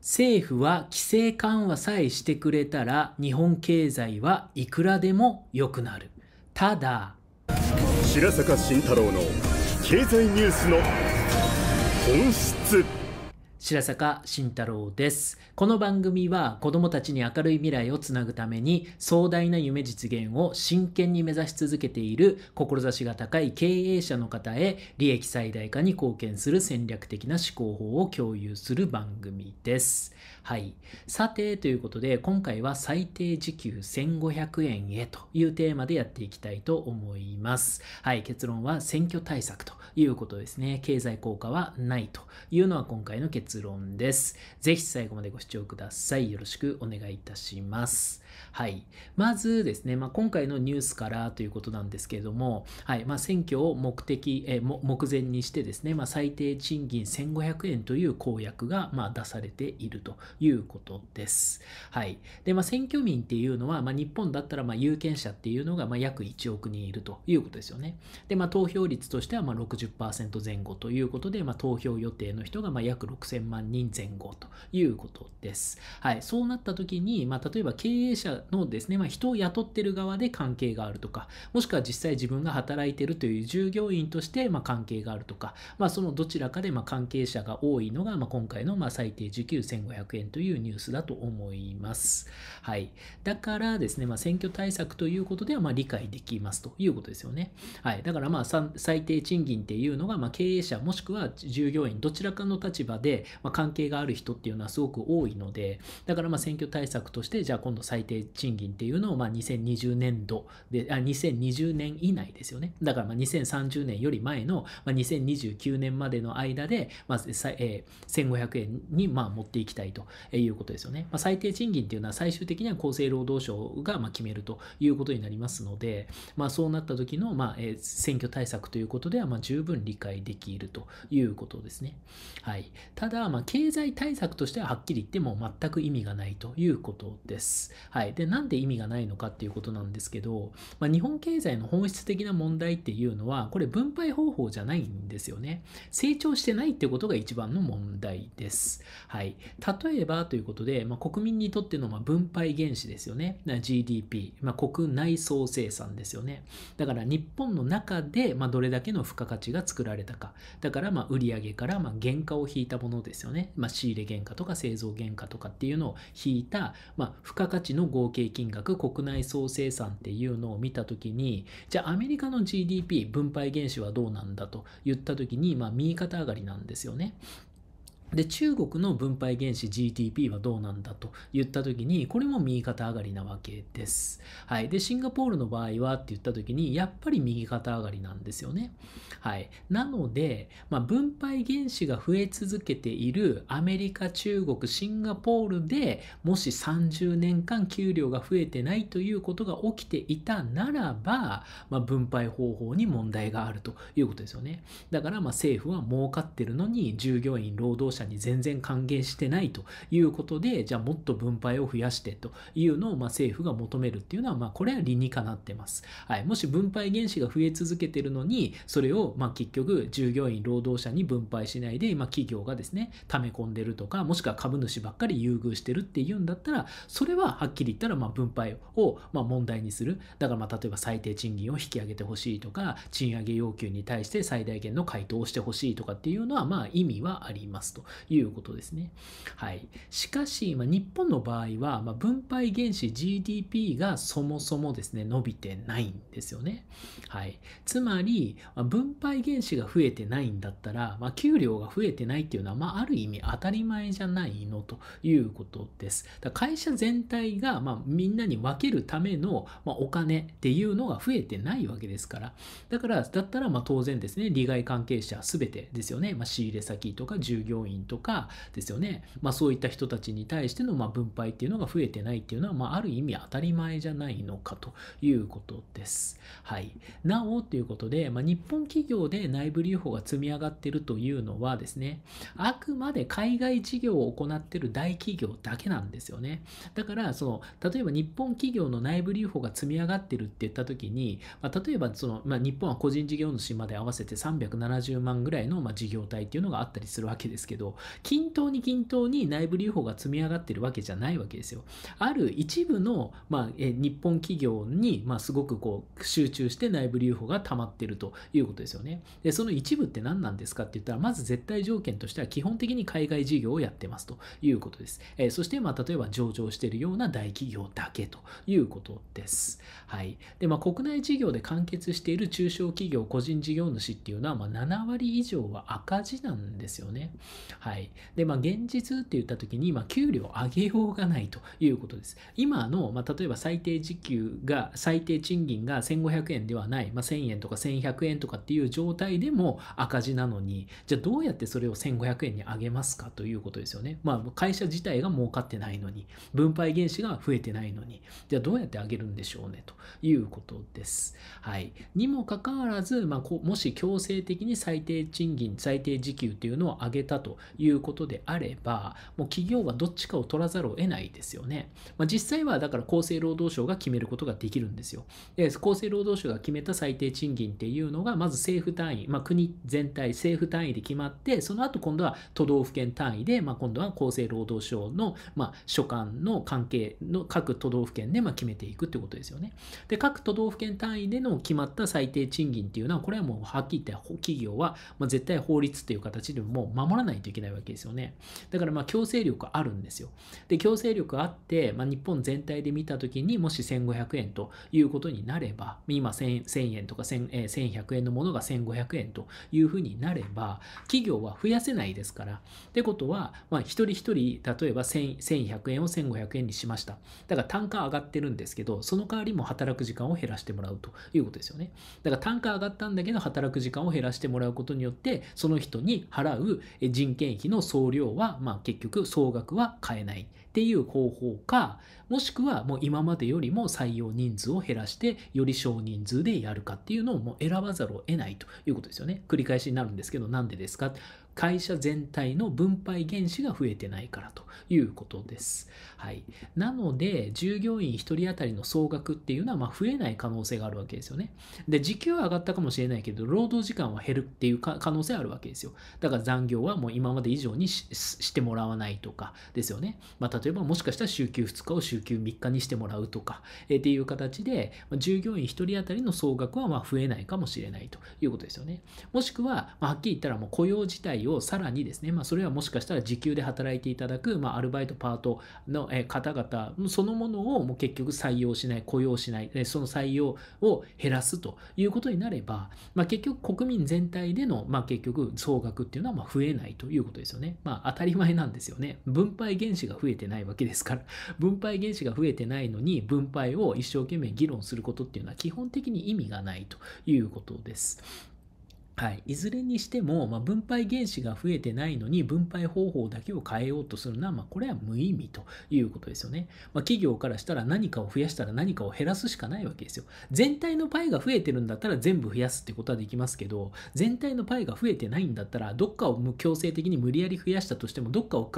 政府は規制緩和さえしてくれたら日本経済はいくらでも良くなるただ白坂慎太郎の経済ニュースの本質白坂慎太郎です。この番組は子供たちに明るい未来をつなぐために壮大な夢実現を真剣に目指し続けている志が高い経営者の方へ利益最大化に貢献する戦略的な思考法を共有する番組です。はい。さて、ということで、今回は最低時給1500円へというテーマでやっていきたいと思います。はい。結論は選挙対策ということですね。経済効果はないというのは今回の結論です。ぜひ最後までご視聴ください。よろしくお願いいたします。はい。まずですね、まあ、今回のニュースからということなんですけれども、はい。まあ、選挙を目的、え目前にしてですね、まあ、最低賃金1500円という公約が、ま出されているということです。はい。で、まあ、選挙民っていうのは、ま日本だったら、ま有権者っていうのが、ま約1億人いるということですよね。で、ま投票率としては、ま60%前後ということで、ま投票予定の人が、ま約6000万人前後ということです。はい。そうなった時に、ま例えば経営者のですね、まあ、人を雇ってる側で関係があるとか、もしくは実際自分が働いてるという従業員として、ま関係があるとか、まあ、そのどちらかでま関係者が多いのが、ま今回のま最低時給1500円というニュースだと思います。はい。だからですね、まあ、選挙対策ということではま理解できますということですよね。はい。だからまあ最低賃金っていうのが、ま経営者もしくは従業員どちらかの立場で、ま関係がある人っていうのはすごく多いので、だからま選挙対策として、じゃあ今度最低賃金っていうのをまあ2020年度であ2020年以内ですよねだからまあ2030年より前の、まあ、2029年までの間で、まあえー、1500円にまあ持っていきたいということですよね、まあ、最低賃金っていうのは最終的には厚生労働省がまあ決めるということになりますので、まあ、そうなった時のまあ選挙対策ということではまあ十分理解できるということですね、はい、ただまあ経済対策としてははっきり言っても全く意味がないということです、はいはい。で、なんで意味がないのかっていうことなんですけど、まあ、日本経済の本質的な問題っていうのは、これ分配方法じゃないんですよね。成長してないってことが一番の問題です。はい。例えばということで、まあ、国民にとってのま分配原資ですよね。GDP、まあ、国内総生産ですよね。だから日本の中でまどれだけの付加価値が作られたか。だからま売上からま原価を引いたものですよね。ま仕入れ原価とか製造原価とかっていうのを引いた、ま付加価値の合計金額国内総生産っていうのを見た時にじゃあアメリカの GDP 分配原資はどうなんだと言った時に、まあ、右肩上がりなんですよね。で中国の分配原資 GDP はどうなんだと言った時にこれも右肩上がりなわけです。はい、でシンガポールの場合はって言った時にやっぱり右肩上がりなんですよね。はい、なので、まあ、分配原資が増え続けているアメリカ中国シンガポールでもし30年間給料が増えてないということが起きていたならば、まあ、分配方法に問題があるということですよね。だからまあ政府は儲かってるのに従業員労働者者に全然還元してないということで、じゃあもっと分配を増やしてというのをまあ政府が求めるっていうのは、まあこれは理にかなってます。はい。もし分配原資が増え続けてるのに、それをまあ結局従業員、労働者に分配しないで、まあ、企業がですね、溜め込んでるとか、もしくは株主ばっかり優遇してるっていうんだったら、それははっきり言ったらまあ分配をまあ問題にする。だからまあ例えば最低賃金を引き上げてほしいとか、賃上げ要求に対して最大限の回答をしてほしいとかっていうのはまあ意味はありますということですね。はい、しかし、まあ、日本の場合は、まあ、分配原資 GDP がそもそもですね伸びてないんですよね。はい、つまり、まあ、分配原資が増えてないんだったら、まあ、給料が増えてないっていうのは、まあ、ある意味当たり前じゃないのということです。だ会社全体が、まあ、みんなに分けるための、まあ、お金っていうのが増えてないわけですから。だから、だったら、まあ、当然ですね、利害関係者全てですよね、まあ、仕入れ先とか従業員とかですよね、まあ、そういった人たちに対してのま分配っていうのが増えてないっていうのは、まあ、ある意味当たり前じゃないのかということです。はい、なおということで、まあ、日本企業で内部留保が積み上がってるというのはですねあくまで海外事業を行ってる大企業だけなんですよね。だからその例えば日本企業の内部留保が積み上がってるって言った時に、まあ、例えばその、まあ、日本は個人事業主まで合わせて370万ぐらいのま事業体っていうのがあったりするわけですけど均等に均等に内部留保が積み上がってるわけじゃないわけですよ。ある一部の、まあ、え日本企業に、まあ、すごくこう集中して内部留保が溜まってるということですよね。で、その一部って何なんですかって言ったら、まず絶対条件としては基本的に海外事業をやってますということです。えそして、まあ、例えば上場しているような大企業だけということです。はい。で、まあ、国内事業で完結している中小企業、個人事業主っていうのは、まあ、7割以上は赤字なんですよね。はい。で、まあ、現実って言った時に、まあ、給料上げようがないということです。今の、まあ、例えば最低時給が、最低賃金が1500円ではない、まあ、1000円とか1100円とかっていう状態でも赤字なのに、じゃあどうやってそれを1500円に上げますかということですよね。まあ、会社自体が儲かってないのに、分配原資が増えてないのに、じゃあどうやって上げるんでしょうねということです。はい。にもかかわらず、まあ、もし強制的に最低賃金、最低時給っていうのを上げたということであれば、もう企業はどっちかを取らざるを得ないですよね。まあ、実際はだから厚生労働省が決めることができるんですよ。で厚生労働省が決めた最低賃金っていうのが、まず政府単位、まあ、国全体、政府単位で決まって、その後今度は都道府県単位で、まあ、今度は厚生労働省の、ま所管の関係の各都道府県で、ま決めていくってことですよね。で、各都道府県単位での決まった最低賃金っていうのは、これはもうはっきり言って企業は、ま絶対法律っていう形でも守らないといけない。けないわけですよね。だからまあ強制力あるんですよ。で、強制力あって、まあ、日本全体で見たときにもし1500円ということになれば、今 1000, 1000円とか1100円のものが1500円というふうになれば、企業は増やせないですから。ってことは、まあ一人一人、例えば1100円を1500円にしました。だから単価上がってるんですけど、その代わりも働く時間を減らしてもらうということですよね。だから単価上がったんだけど、働く時間を減らしてもらうことによって、その人に払う人件費の総量は、まあ、結局総額は変えないっていう方法か、もしくはもう今までよりも採用人数を減らして、より少人数でやるかっていうのをもう選ばざるを得ないということですよね。繰り返しになるんですけど、なんでですか会社全体の分配原資が増えてないからということです。はい、なので、従業員1人当たりの総額っていうのはま増えない可能性があるわけですよね。で、時給は上がったかもしれないけど、労働時間は減るっていう可能性あるわけですよ。だから残業はもう今まで以上にしてもらわないとかですよね。まあ、例えばもしかしたら週休2日を週休3日にしてもらうとか、えっていう形で、従業員1人当たりの総額はま増えないかもしれないということですよね。もしくは、まあ、はっきり言ったらもう雇用自体をさらにですね、まあ、それはもしかしたら時給で働いていただく、まあ、アルバイト、パートの方々そのものをもう結局採用しない、雇用しない、その採用を減らすということになれば、まあ、結局国民全体での、まあ、結局総額っていうのはまあ増えないということですよね。まあ、当たり前なんですよね。分配原資が増えてないわけですから、分配原資が増えてないのに分配を一生懸命議論することっていうのは基本的に意味がないということです。はい、いずれにしても、まあ、分配原子が増えてないのに分配方法だけを変えようとするのは、まあ、これは無意味ということですよね。まあ、企業からしたら何かを増やしたら何かを減らすしかないわけですよ。全体のパイが増えてるんだったら全部増やすってことはできますけど全体のパイが増えてないんだったらどっかを強制的に無理やり増やしたとしてもどっかを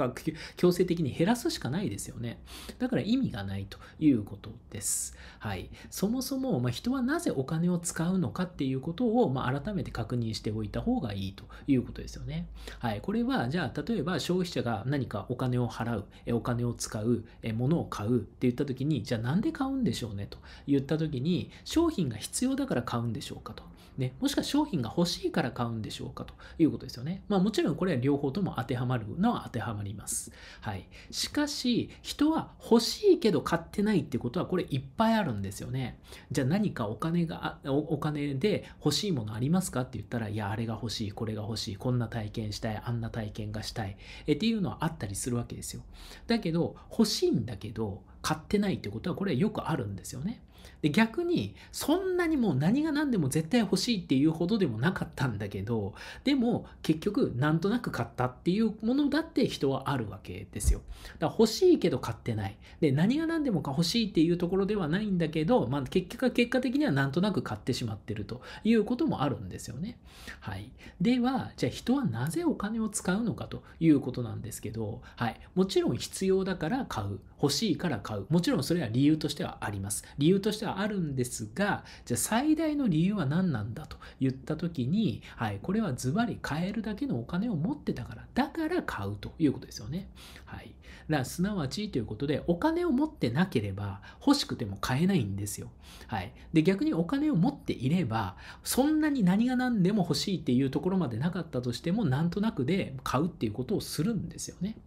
強制的に減らすしかないですよね。だから意味がないということです。はい、そもそも、ま人はなぜお金を使うのかっていうことを、ま改めて確認にしておいた方がいいということですよね。はい。これは、じゃあ、例えば消費者が何かお金を払う、えお金を使う、え物を買うって言った時に、じゃあなんで買うんでしょうねと言った時に、商品が必要だから買うんでしょうかと。ね、もしくは商品が欲しいから買うんでしょうかということですよね。まあもちろんこれは両方とも当てはまるのは当てはまります。はい。しかし、人は欲しいけど買ってないってことはこれいっぱいあるんですよね。じゃあ何かお金が、お金で欲しいものありますかって言ったら、いや、あれが欲しい、これが欲しい、こんな体験したい、あんな体験がしたい、えっていうのはあったりするわけですよ。だけど、欲しいんだけど、買ってないってことはこれよくあるんですよね。で逆にそんなにもう何が何でも絶対欲しいっていうほどでもなかったんだけどでも結局なんとなく買ったっていうものだって人はあるわけですよだから欲しいけど買ってないで何が何でも欲しいっていうところではないんだけど、まあ、結局は結果的にはなんとなく買ってしまってるということもあるんですよねはいではじゃあ人はなぜお金を使うのかということなんですけど、はい、もちろん必要だから買う欲しいから買う。もちろんそれは理由としてはあります。理由としてはあるんですが、じゃあ最大の理由は何なんだと言った時に、はい、これはズバリ買えるだけのお金を持ってたから、だから買うということですよね。はい。だからすなわちということで、お金を持ってなければ欲しくても買えないんですよ。はい。で、逆にお金を持っていれば、そんなに何が何でも欲しいっていうところまでなかったとしても、なんとなくで買うっていうことをするんですよね。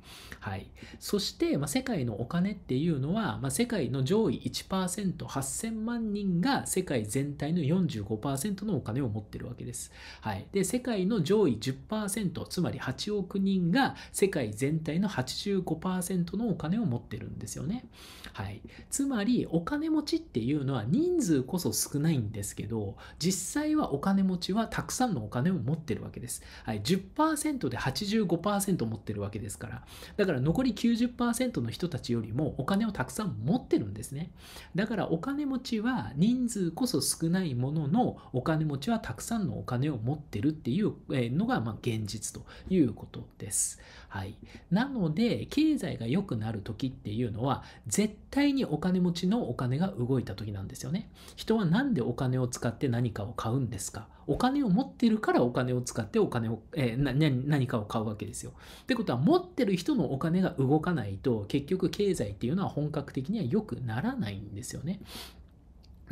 はい。そして、まあ、世界のお金金っていうのは、まあ、世界の上位 1%8000 万人が世界全体の45%のお金を持ってるわけです。はい、で世界の上位10%つまり8億人が世界全体の85%のお金を持ってるんですよね。はい、つまりお金持ちっていうのは人数こそ少ないんですけど実際はお金持ちはたくさんのお金を持ってるわけです。はい、10%で85%持ってるわけですからだから残り90%の人たちよりもお金をたくさん持ってるんですね。だからお金持ちは人数こそ少ないもののお金持ちはたくさんのお金を持ってるっていうのがまあ現実ということです。はい。なので経済が良くなる時っていうのは絶対にお金持ちのお金が動いた時なんですよね。人は何でお金を使って何かを買うんですかお金を持ってるからお金を使ってお金を、えー、何かを買うわけですよ。ってことは持ってる人のお金が動かないと結局経済っていうのは本格的には良くならないんですよね。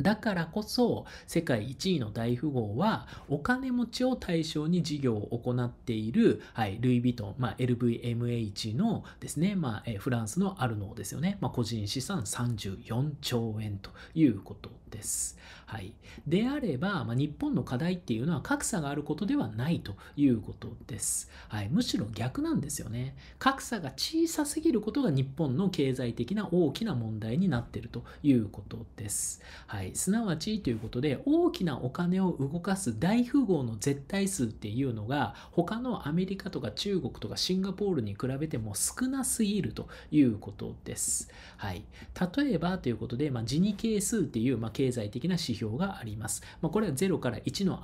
だからこそ世界1位の大富豪はお金持ちを対象に事業を行っている、はい、ルイ・ヴィトン、まあ、LVMH のですね、まあ、フランスのアルノーですよね、まあ、個人資産34兆円ということです。はい、であれば、まあ、日本の課題っていうのは格差があることではないということです、はい。むしろ逆なんですよね。格差が小さすぎることが日本の経済的な大きな問題になっているということです。はい、すなわちということで大きなお金を動かす大富豪の絶対数っていうのが他のアメリカとか中国とかシンガポールに比べても少なすぎるということです。はい、例えばということで、まあ、ジニ係数っていう、まあ、経済的な指標があります。まあ、これは0から1の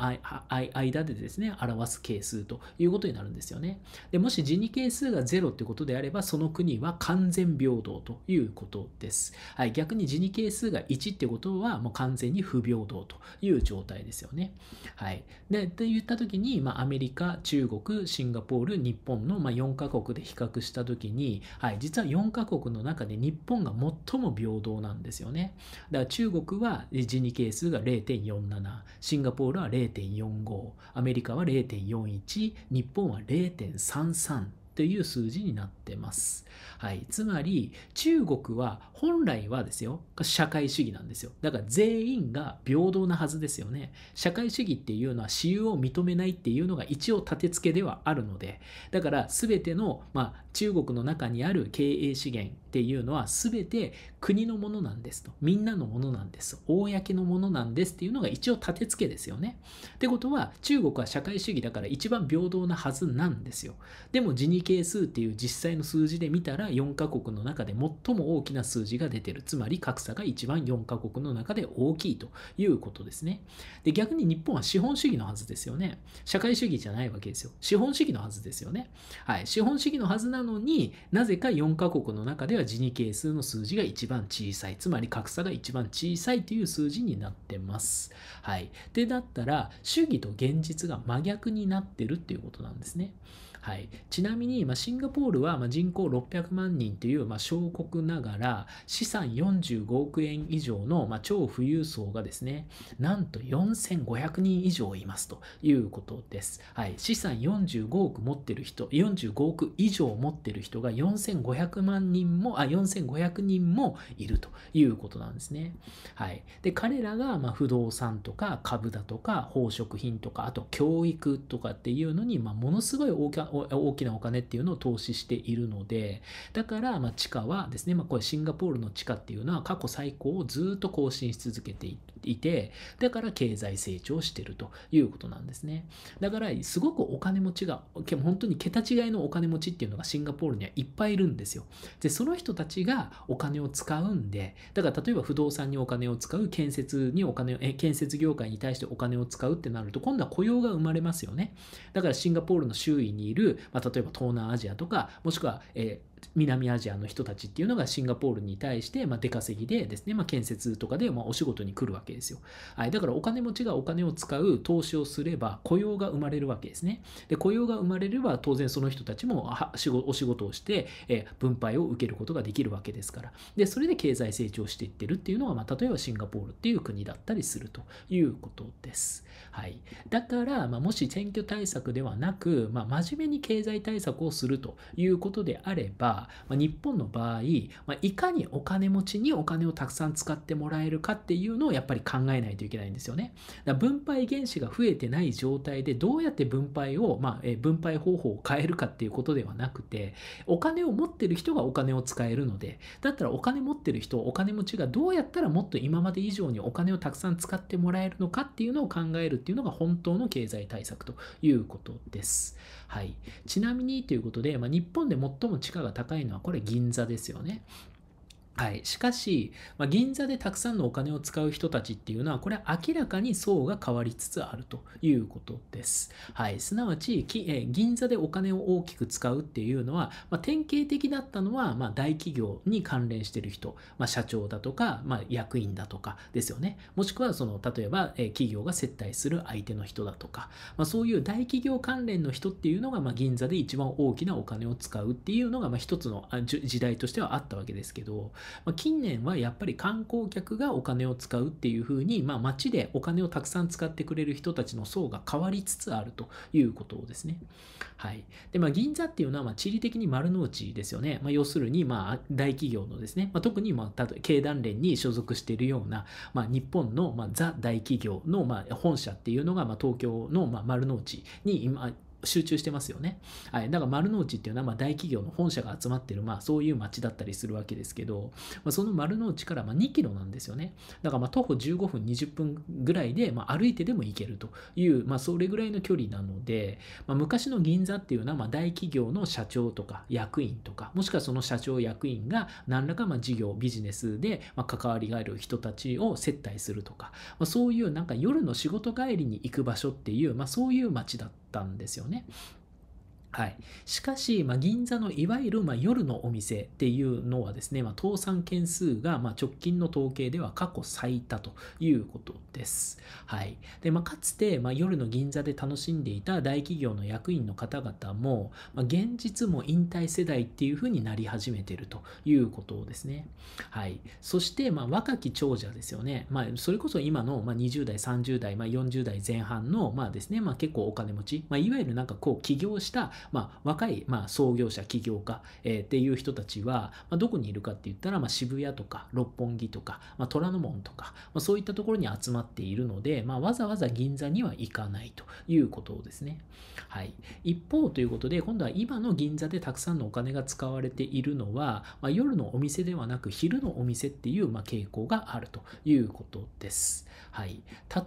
間でですね、表す係数ということになるんですよね。でもしジに係数が0ってことであれば、その国は完全平等ということです。はい、逆にジに係数が1ってことは、もう完全に不平等という状態ですよね。はい。で、って言った時に、まあ、アメリカ、中国、シンガポール、日本の、まあ、4カ国で比較した時に、はい、実は4カ国の中で日本が最も平等なんですよね。だから中国はジニ係数が0.47シンガポールは0.45アメリカは0.41日本は0.33という数字になってます。はい。つまり、中国は本来はですよ、社会主義なんですよ。だから全員が平等なはずですよね。社会主義っていうのは私有を認めないっていうのが一応立て付けではあるので、だから全ての、まあ、中国の中にある経営資源っていうのは全て国のものなんですと。みんなのものなんです。公のものなんですっていうのが一応立て付けですよね。ってことは、中国は社会主義だから一番平等なはずなんですよ。でも自係数っていう実際の数字で見たら4カ国の中で最も大きな数字が出てるつまり格差が一番4カ国の中で大きいということですねで逆に日本は資本主義のはずですよね社会主義じゃないわけですよ資本主義のはずですよねはい資本主義のはずなのになぜか4カ国の中では地に係数の数字が一番小さいつまり格差が一番小さいという数字になってますはいでだったら主義と現実が真逆になってるっていうことなんですねはい、ちなみに、まあ、シンガポールは、まあ、人口600万人という、まあ、小国ながら資産45億円以上の、まあ、超富裕層がですねなんと4500人以上いますということです、はい、資産45億持ってる人45億以上持ってる人が4500万人もあ4500人もいるということなんですね、はい、で彼らが、まあ、不動産とか株だとか宝飾品とかあと教育とかっていうのに、まあ、ものすごい大きな大きなお金っていうのを投資しているのでだからま地価はですね、まあ、これシンガポールの地価っていうのは過去最高をずっと更新し続けていいて、だから経済成長してるということなんですね。だから、すごくお金持ちが、本当に桁違いのお金持ちっていうのがシンガポールにはいっぱいいるんですよ。で、その人たちがお金を使うんで、だから例えば不動産にお金を使う、建設にお金を、え建設業界に対してお金を使うってなると、今度は雇用が生まれますよね。だからシンガポールの周囲にいる、まあ、例えば東南アジアとか、もしくは、えー南アジアの人たちっていうのがシンガポールに対して、まあ、出稼ぎでですね、まあ、建設とかで、まお仕事に来るわけですよ、はい、だからお金持ちがお金を使う投資をすれば雇用が生まれるわけですねで雇用が生まれれば当然その人たちもお仕事をして、え分配を受けることができるわけですからでそれで経済成長していってるっていうのは、まあ、例えばシンガポールっていう国だったりするということです、はい、だから、まもし選挙対策ではなく、ま真面目に経済対策をするということであればまあ、日本の場合、まあ、いかにお金持ちにお金をたくさん使ってもらえるかっていうのをやっぱり考えないといけないんですよね。だ分配原資が増えてない状態でどうやって分配を、まあ、分配方法を変えるかっていうことではなくて、お金を持ってる人がお金を使えるので、だったらお金持ってる人、お金持ちがどうやったらもっと今まで以上にお金をたくさん使ってもらえるのかっていうのを考えるっていうのが本当の経済対策ということです。はい。ちなみにということで、まあ、日本で最も地価が高いのはこれ銀座ですよね。はい、しかし、まあ、銀座でたくさんのお金を使う人たちっていうのは、これは明らかに層が変わりつつあるということです。はい、すなわち、え銀座でお金を大きく使うっていうのは、まあ、典型的だったのは、まあ、大企業に関連してる人、ま社長だとか、ま役員だとかですよね。もしくは、その、例えば、え企業が接待する相手の人だとか、まそういう大企業関連の人っていうのが、ま銀座で一番大きなお金を使うっていうのが、まあ、一つの時代としてはあったわけですけど、まあ、近年はやっぱり観光客がお金を使うっていうふうに、まあ、街でお金をたくさん使ってくれる人たちの層が変わりつつあるということですね。はい。で、まあ、銀座っていうのは、まあ、地理的に丸の内ですよね。まあ、要するに、まあ、大企業のですね、まあ、特に、まあ、経団連に所属しているような、まあ、日本の、まあ、ザ大企業の、まあ、本社っていうのが、まあ、東京の、まあ、丸の内に今、集中してますよね。はい。だから丸の内っていうのは、ま大企業の本社が集まってる、まあそういう街だったりするわけですけど、まあ、その丸の内からま2キロなんですよね。だからま徒歩15分、20分ぐらいで、ま歩いてでも行けるという、まあそれぐらいの距離なので、まあ、昔の銀座っていうのは、ま大企業の社長とか役員とか、もしくはその社長役員が何らかま事業、ビジネスでま関わりがある人たちを接待するとか、まあ、そういうなんか夜の仕事帰りに行く場所っていう、まあそういう街だったったんですよね。はい、しかし、まあ、銀座のいわゆるまあ夜のお店っていうのはですね、まあ、倒産件数がまあ直近の統計では過去最多ということです。はいでまあ、かつてまあ夜の銀座で楽しんでいた大企業の役員の方々も、まあ、現実も引退世代っていうふうになり始めてるということですね。はい、そしてまあ若き長者ですよね、まあ、それこそ今のまあ20代、30代、まあ、40代前半のまあですね、まあ、結構お金持ち、まあ、いわゆるなんかこう起業したまあ、若い、まあ、創業者、起業家、えー、っていう人たちは、まあ、どこにいるかって言ったら、まあ、渋谷とか六本木とか、まあ、虎ノ門とか、まあ、そういったところに集まっているので、まあ、わざわざ銀座には行かないということですね。はい、一方ということで今度は今の銀座でたくさんのお金が使われているのは、まあ、夜のお店ではなく昼のお店っていう、まあ、傾向があるということです。はい、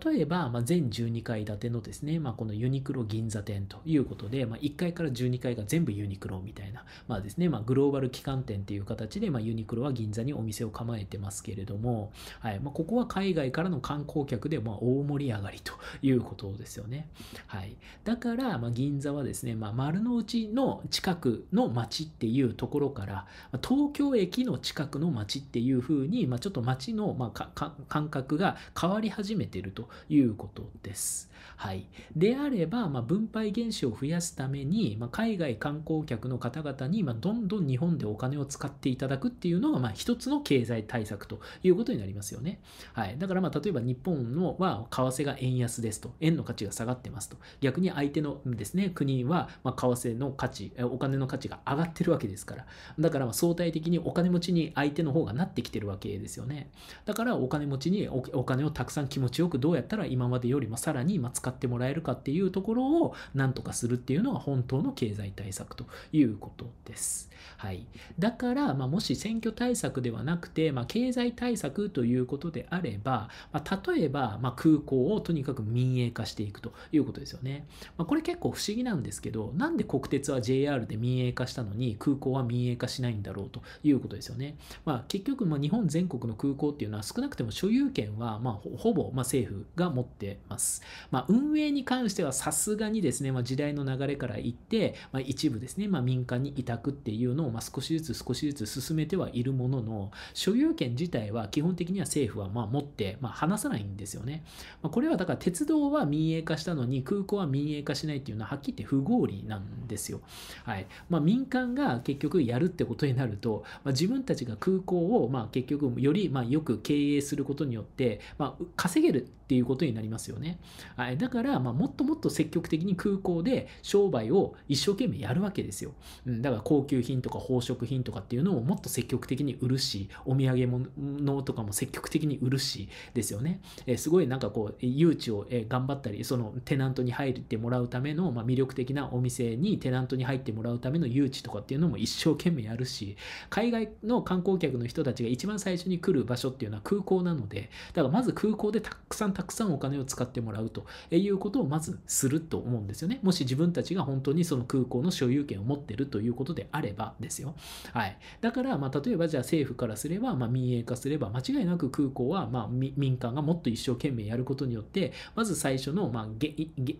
例えば、まあ、全12階建てのですね、まあ、このユニクロ銀座店ということで、まあ、1階からから12階が全部ユニクロみたいな、まあですね、まあ、グローバル旗艦店っていう形で、まあ、ユニクロは銀座にお店を構えてますけれども、はいまあ、ここは海外からの観光客で、まあ、大盛り上がりということですよね。はい、だから、まあ、銀座はですね、まあ、丸の内の近くの街っていうところから、東京駅の近くの街っていうふうに、まあ、ちょっと街の、まあ、感覚が変わり始めてるということです。はい、であれば、まあ、分配原資を増やすために、まあ、海外観光客の方々に、まあ、どんどん日本でお金を使っていただくっていうのが、まあ、一つの経済対策ということになりますよね。はい、だから、まあ、例えば日本のは為替が円安ですと、円の価値が下がってますと、逆に相手のですね、国は、まあ、為替の価値、お金の価値が上がってるわけですから、だから、まあ、相対的にお金持ちに相手の方がなってきてるわけですよね。だから、お金持ちにお金をたくさん気持ちよくどうやったら今までよりもさらに、ま使ってもらえるかっていうところをなんとかするっていうのが本当の経済対策ということです。はい、だから、まあ、もし選挙対策ではなくて、まあ、経済対策ということであれば、まあ、例えば、ま空港をとにかく民営化していくということですよね、まこれ結構不思議なんですけどなんで国鉄は JR で民営化したのに空港は民営化しないんだろうということですよね、ま結局、ま日本全国の空港っていうのは少なくても所有権は、まほぼ、ま政府が持ってます、ま運営に関してはさすがにですね、ま時代の流れからいって、ま一部ですね、ま民間に委託っていううのをま少しずつ少しずつ進めてはいるものの、所有権自体は基本的には政府はま持って、ま離さないんですよね。まこれはだから鉄道は民営化したのに空港は民営化しないっていうのははっきり言って不合理なんですよ。はいまあ、民間が結局やるってことになると、まあ、自分たちが空港をま結局よりまよく経営することによって、まあ、稼げるっていうことになりますよね。はい、だからまもっともっと積極的に空港で商売を一生懸命やるわけですよ。うん、だから高級品とか宝飾品とかっていうのをもっと積極的に売るしお土産物とかも積極的に売るしですよね、えー、すごいなんかこう誘致を、え頑張ったりそのテナントに入ってもらうための、まあ、魅力的なお店にテナントに入ってもらうための誘致とかっていうのも一生懸命やるし海外の観光客の人たちが一番最初に来る場所っていうのは空港なのでだからまず空港でたくさんたくさんお金を使ってもらうということをまずすると思うんですよねもし自分たちが本当にその空港の所有権を持ってるということであればですよ。はい。だから、まあ、例えばじゃあ政府からすれば、まあ、民営化すれば、間違いなく空港は、まあ、民間がもっと一生懸命やることによって、まず最初の、まあ、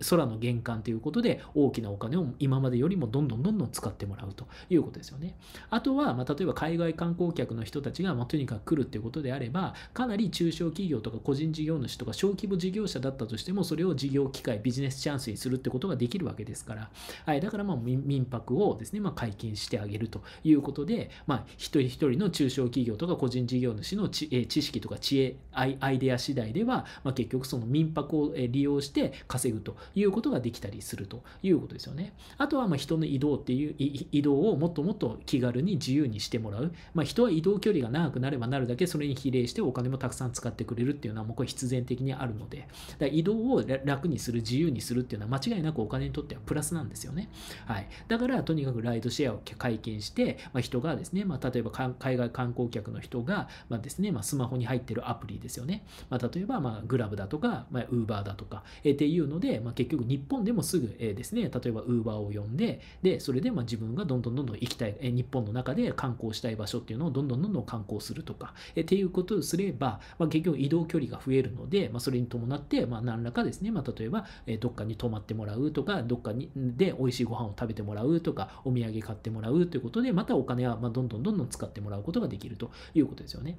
空の玄関ということで、大きなお金を今までよりもどんどんどんどん使ってもらうということですよね。あとは、まあ、例えば海外観光客の人たちが、まあ、とにかく来るっていうことであれば、かなり中小企業とか個人事業主とか小規模事業者だったとしても、それを事業機会、ビジネスチャンスにするってことができるわけですから、はい、だから、まあ、民泊をですね、まあ、解禁してあげげるということで、まあ、一人一人の中小企業とか個人事業主の知,、え知識とか知恵アイアイデア次第では、まあ、結局その民泊を利用して稼ぐということができたりするということですよね。あとはま人の移動っていう移動をもっともっと気軽に自由にしてもらう、まあ、人は移動距離が長くなればなるだけそれに比例してお金もたくさん使ってくれるっていうのはもうこれ必然的にあるのでだ移動を楽にする自由にするっていうのは間違いなくお金にとってはプラスなんですよね。はい、だからとにかくライドシェアを解見して、まあ、人がですね、まあ、例えば海外観光客の人が、まあ、ですね、まあ、スマホに入ってるアプリですよね、まあ、例えば、まあ、グラブだとか、まあ、ウーバーだとか、えー、っていうので、まあ、結局日本でもすぐ、えー、ですね、例えばウーバーを呼んで、で、それで、まあ、自分がどんどんどんどん行きたい、えー、日本の中で観光したい場所っていうのをどんどんどんどん観光するとか、えー、っていうことをすれば、まあ、結局移動距離が増えるので、まあ、それに伴って、まあ、何らかですね、まあ、例えば、えどっかに泊まってもらうとか、どっかにで美味しいご飯を食べてもらうとか、お土産買ってもらうとか、ということで、またお金はまどんどんどんどん使ってもらうことができるということですよね。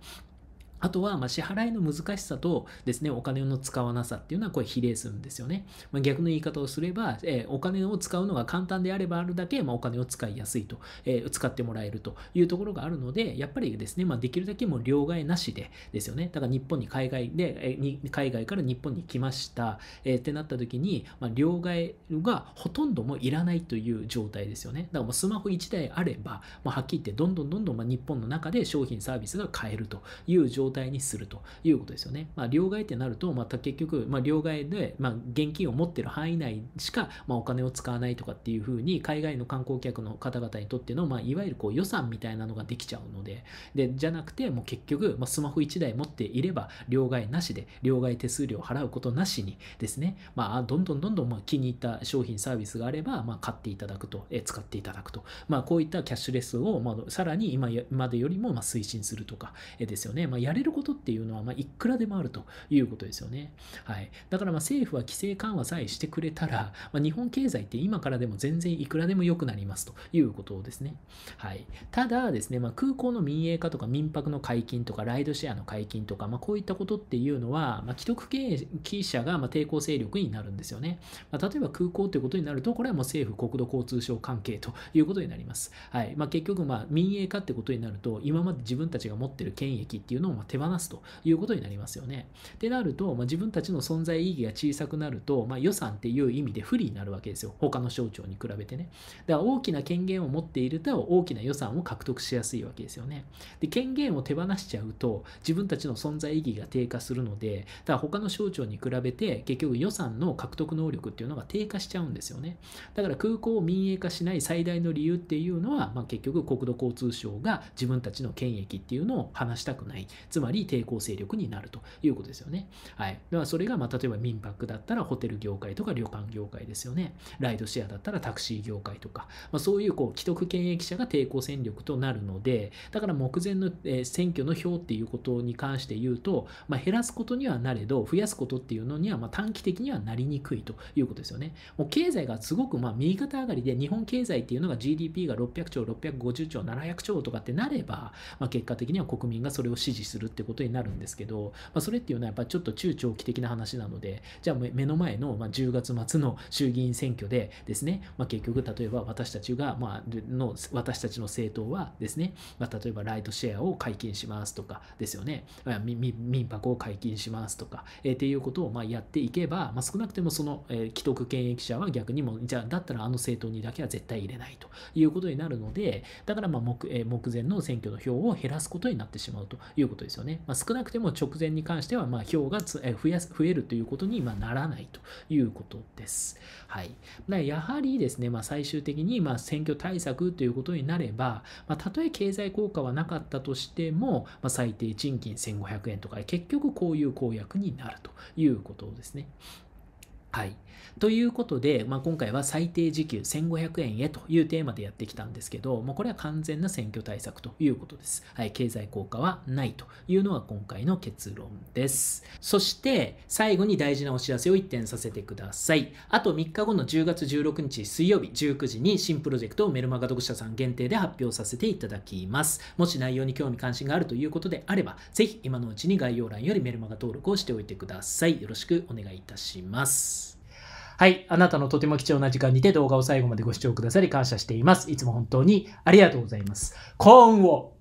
あとは、ま支払いの難しさとですね、お金の使わなさっていうのはこれ比例するんですよね。まあ、逆の言い方をすれば、えー、お金を使うのが簡単であればあるだけ、まあ、お金を使いやすいと、えー、使ってもらえるというところがあるので、やっぱりですね、まあ、できるだけもう両替なしでですよね。だから日本に海外で、えー、海外から日本に来ました、えってなった時に、ま両替がほとんどもいらないという状態ですよね。だからもうスマホ1台あれば、まはっきり言ってどんどんどんどんま日本の中で商品サービスが買えるという状態態にするということですよね。まあ、両替ってなると、また結局、まあ、両替で、まあ、現金を持ってる範囲内しか、まお金を使わないとかっていうふうに、海外の観光客の方々にとっての、まいわゆるこう予算みたいなのができちゃうので、でじゃなくて、もう結局、まスマホ1台持っていれば、両替なしで、両替手数料払うことなしにですね、まあ、どんどんどんどん、ま気に入った商品、サービスがあれば、ま買っていただくと、え使っていただくと、まこういったキャッシュレスを、まさらに今までよりも、ま推進するとか、えですよね。まあ、やれることっていうのは、まあ、いくらでもあるということですよね。はい。だから、まあ、政府は規制緩和さえしてくれたら、まあ、日本経済って今からでも全然いくらでも良くなりますということですね。はい。ただですね、まあ、空港の民営化とか民泊の解禁とか、ライドシェアの解禁とか、まあ、こういったことっていうのは、まあ、既得権益者がまあ抵抗勢力になるんですよね。まあ、例えば空港ということになると、これはもう政府国土交通省関係ということになります。はい。まあ、結局、まあ、民営化ってことになると、今まで自分たちが持ってる権益っていうのをまあ手放すということになりますよね。ってなると、まあ、自分たちの存在意義が小さくなると、まあ、予算っていう意味で不利になるわけですよ。他の省庁に比べてね。だから大きな権限を持っていると大きな予算を獲得しやすいわけですよね。で、権限を手放しちゃうと自分たちの存在意義が低下するので、だから他の省庁に比べて結局予算の獲得能力っていうのが低下しちゃうんですよね。だから空港を民営化しない最大の理由っていうのは、まあ、結局国土交通省が自分たちの権益っていうのを話したくないつまり抵抗勢力になるということですよね。はい。ではそれが、ま例えば民泊だったらホテル業界とか旅館業界ですよね。ライドシェアだったらタクシー業界とか、まあ、そういうこう既得権益者が抵抗戦力となるので、だから目前の、え選挙の票っていうことに関して言うと、まあ、減らすことにはなれど、増やすことっていうのにはま短期的にはなりにくいということですよね。もう経済がすごくま右肩上がりで、日本経済っていうのが GDP が600兆、650兆、700兆とかってなれば、まあ、結果的には国民がそれを支持するるってことになるんですけど、まあ、それっていうのはやっぱちょっと中長期的な話なのでじゃあ目の前のま10月末の衆議院選挙でですね、まあ、結局例えば私たちが、まあの私たちの政党はですね、まあ、例えばライトシェアを解禁しますとかですよね民泊を解禁しますとか、えー、っていうことをまやっていけば、まあ、少なくてもその、えー、既得権益者は逆にもじゃあだったらあの政党にだけは絶対入れないということになるのでだからま目,、えー、目前の選挙の票を減らすことになってしまうということです。ですよね。まあ、少なくても直前に関しては、まあ、票がつ増や増えるということに、まならないということです。はい。やはりですね、まあ、最終的に、ま選挙対策ということになれば、まあ、たとえ経済効果はなかったとしても、ま最低賃金1500円とか、結局こういう公約になるということですね。はい。ということで、まあ、今回は最低時給1500円へというテーマでやってきたんですけど、まあ、これは完全な選挙対策ということです。はい、経済効果はないというのが今回の結論です。そして最後に大事なお知らせを1点させてください。あと3日後の10月16日水曜日19時に新プロジェクトをメルマガ読者さん限定で発表させていただきます。もし内容に興味関心があるということであれば、ぜひ今のうちに概要欄よりメルマガ登録をしておいてください。よろしくお願いいたします。はい。あなたのとても貴重な時間にて動画を最後までご視聴くださり感謝しています。いつも本当にありがとうございます。幸運を